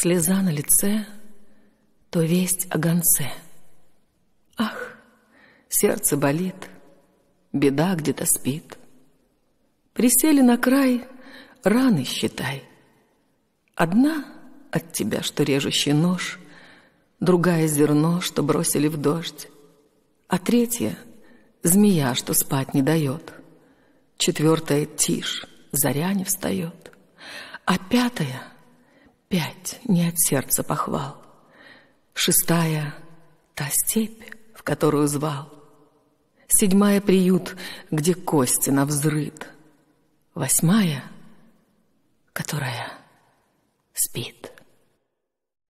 слеза на лице, то весть о гонце. Ах, сердце болит, беда где-то спит. Присели на край, раны считай. Одна от тебя, что режущий нож, другая зерно, что бросили в дождь, а третья — змея, что спать не дает, четвертая — тишь, заря не встает, а пятая — Пять не от сердца похвал. Шестая — та степь, в которую звал. Седьмая — приют, где кости навзрыд. Восьмая — которая спит.